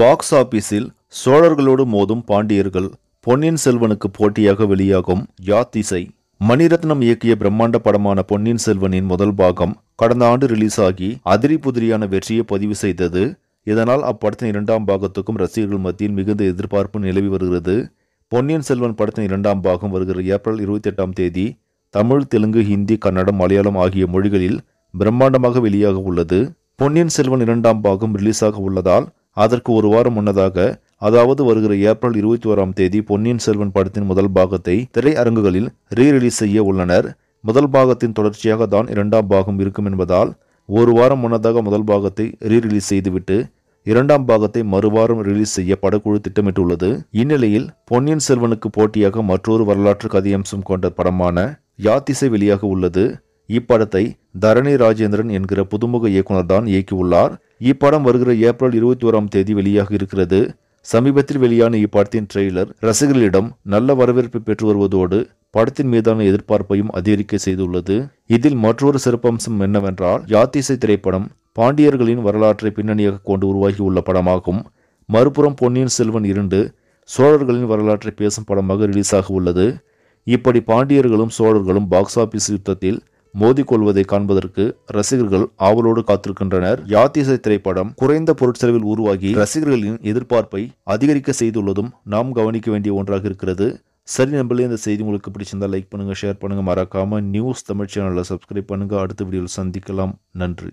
box ஆபீஸில் சோழர்களோடு மோதும் பாண்டியர்கள் பொன்னியின் செல்வனுக்கு போட்டியாக வெளியாகும் யாத்திசை மணிரத்னம் இயக்கிய பிரம்மாண்ட படமான பொன்னியின் செல்வனின் முதல் பாகம் கடந்த ஆண்டு ரிலீஸ் ஆகி அதிரி புதிரியான வெற்றியை பதிவு செய்தது இதனால் அப்படத்தின் இரண்டாம் பாகத்துக்கும் ரசிகர்கள் மத்தியில் மிகுந்த எதிர்பார்ப்பு நிலவி வருகிறது பொன்னியின் செல்வன் படத்தின் இரண்டாம் பாகம் வருகிற ஏப்ரல் இருபத்தி எட்டாம் தேதி தமிழ் தெலுங்கு ஹிந்தி கன்னடம் மலையாளம் ஆகிய மொழிகளில் பிரம்மாண்டமாக வெளியாக உள்ளது பொன்னியின் செல்வன் இரண்டாம் பாகம் ரிலீஸாக உள்ளதால் அதற்கு ஒரு வாரம் முன்னதாக அதாவது வருகிற ஏப்ரல் இருபத்தி ஓராம் தேதி பொன்னியின் செல்வன் படத்தின் முதல் பாகத்தை திரையரங்குகளில் ரீ ரிலீஸ் செய்ய உள்ளனர் முதல் பாகத்தின் தொடர்ச்சியாக தான் இரண்டாம் பாகம் இருக்கும் என்பதால் ஒரு வாரம் முன்னதாக முதல் பாகத்தை ரீ ரிலீஸ் செய்துவிட்டு இரண்டாம் பாகத்தை மறுவாரம் ரிலீஸ் செய்ய படக்குழு திட்டமிட்டுள்ளது இந்நிலையில் பொன்னியின் செல்வனுக்கு போட்டியாக மற்றொரு வரலாற்று கதையம்சம் கொண்ட படமான யாத்திசை வெளியாக உள்ளது இப்படத்தை தரணி ராஜேந்திரன் என்கிற புதுமுக இயக்குனர் தான் இயக்கியுள்ளார் இப்படம் வருகிற ஏப்ரல் இருபத்தி ஓராம் தேதி வெளியாக இருக்கிறது சமீபத்தில் வெளியான இப்படத்தின் ட்ரெய்லர் ரசிகர்களிடம் நல்ல வரவேற்பு பெற்று வருவதோடு படத்தின் மீதான எதிர்பார்ப்பையும் அதிகரிக்க செய்துள்ளது இதில் மற்றொரு சிறப்பம்சம் என்னவென்றால் யாத்திசை திரைப்படம் பாண்டியர்களின் வரலாற்றை பின்னணியாக கொண்டு உருவாகியுள்ள படமாகும் மறுபுறம் பொன்னியின் செல்வன் இரண்டு சோழர்களின் வரலாற்றை பேசும் படமாக ரிலீஸாக உள்ளது இப்படி பாண்டியர்களும் சோழர்களும் பாக்ஸ் ஆபீஸ் யுத்தத்தில் மோதிக்கொள்வதை காண்பதற்கு ரசிகர்கள் ஆவலோடு காத்திருக்கின்றனர் யாத்திசை திரைப்படம் குறைந்த பொருட்செலவில் உருவாகி ரசிகர்களின் எதிர்பார்ப்பை அதிகரிக்க செய்துள்ளதும் நாம் கவனிக்க வேண்டிய ஒன்றாக இருக்கிறது சரி நம்பளே இந்த செய்தி உங்களுக்கு பிடிச்சிருந்தா லைக் பண்ணுங்கள் ஷேர் பண்ணுங்கள் மறக்காமல் நியூஸ் தமிழ் சேனலில் சப்ஸ்கிரைப் பண்ணுங்க அடுத்த வீடியோவில் சந்திக்கலாம் நன்றி